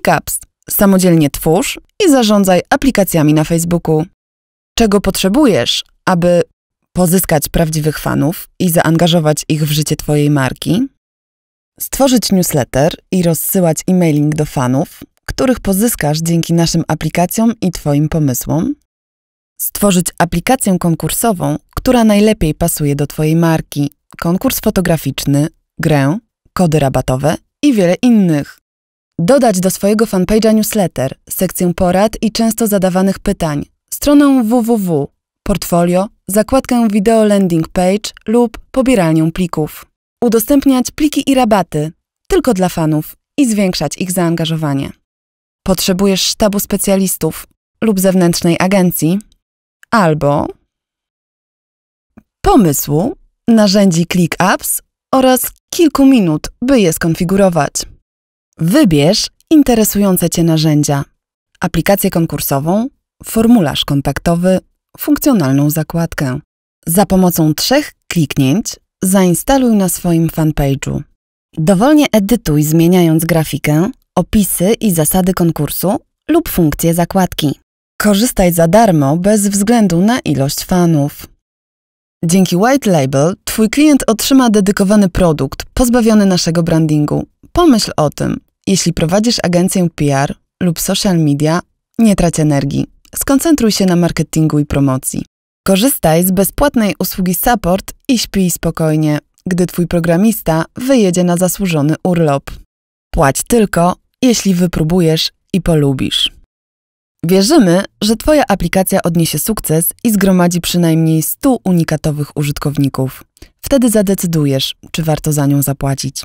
ClickApps. Samodzielnie twórz i zarządzaj aplikacjami na Facebooku. Czego potrzebujesz, aby pozyskać prawdziwych fanów i zaangażować ich w życie Twojej marki? Stworzyć newsletter i rozsyłać e-mailing do fanów, których pozyskasz dzięki naszym aplikacjom i Twoim pomysłom. Stworzyć aplikację konkursową, która najlepiej pasuje do Twojej marki, konkurs fotograficzny, grę, kody rabatowe i wiele innych. Dodać do swojego fanpage'a newsletter, sekcję porad i często zadawanych pytań, stronę www, portfolio, zakładkę wideo landing page lub pobieralnię plików. Udostępniać pliki i rabaty tylko dla fanów i zwiększać ich zaangażowanie. Potrzebujesz sztabu specjalistów lub zewnętrznej agencji albo pomysłu, narzędzi ClickUp's oraz kilku minut, by je skonfigurować. Wybierz interesujące Cię narzędzia: aplikację konkursową, formularz kontaktowy, funkcjonalną zakładkę. Za pomocą trzech kliknięć zainstaluj na swoim fanpage'u. Dowolnie edytuj, zmieniając grafikę, opisy i zasady konkursu lub funkcje zakładki. Korzystaj za darmo bez względu na ilość fanów. Dzięki White Label Twój klient otrzyma dedykowany produkt pozbawiony naszego brandingu. Pomyśl o tym. Jeśli prowadzisz agencję PR lub social media, nie trać energii. Skoncentruj się na marketingu i promocji. Korzystaj z bezpłatnej usługi support i śpij spokojnie, gdy twój programista wyjedzie na zasłużony urlop. Płać tylko, jeśli wypróbujesz i polubisz. Wierzymy, że Twoja aplikacja odniesie sukces i zgromadzi przynajmniej 100 unikatowych użytkowników. Wtedy zadecydujesz, czy warto za nią zapłacić.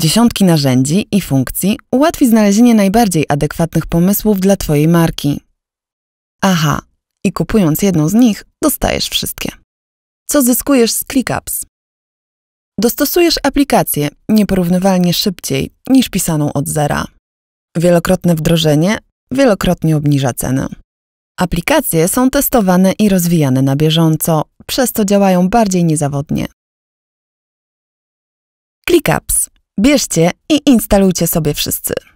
Dziesiątki narzędzi i funkcji ułatwi znalezienie najbardziej adekwatnych pomysłów dla Twojej marki. Aha, i kupując jedną z nich, dostajesz wszystkie. Co zyskujesz z ClickUps? Dostosujesz aplikację nieporównywalnie szybciej niż pisaną od zera. Wielokrotne wdrożenie wielokrotnie obniża cenę. Aplikacje są testowane i rozwijane na bieżąco, przez to działają bardziej niezawodnie. ClickUps Bierzcie i instalujcie sobie wszyscy.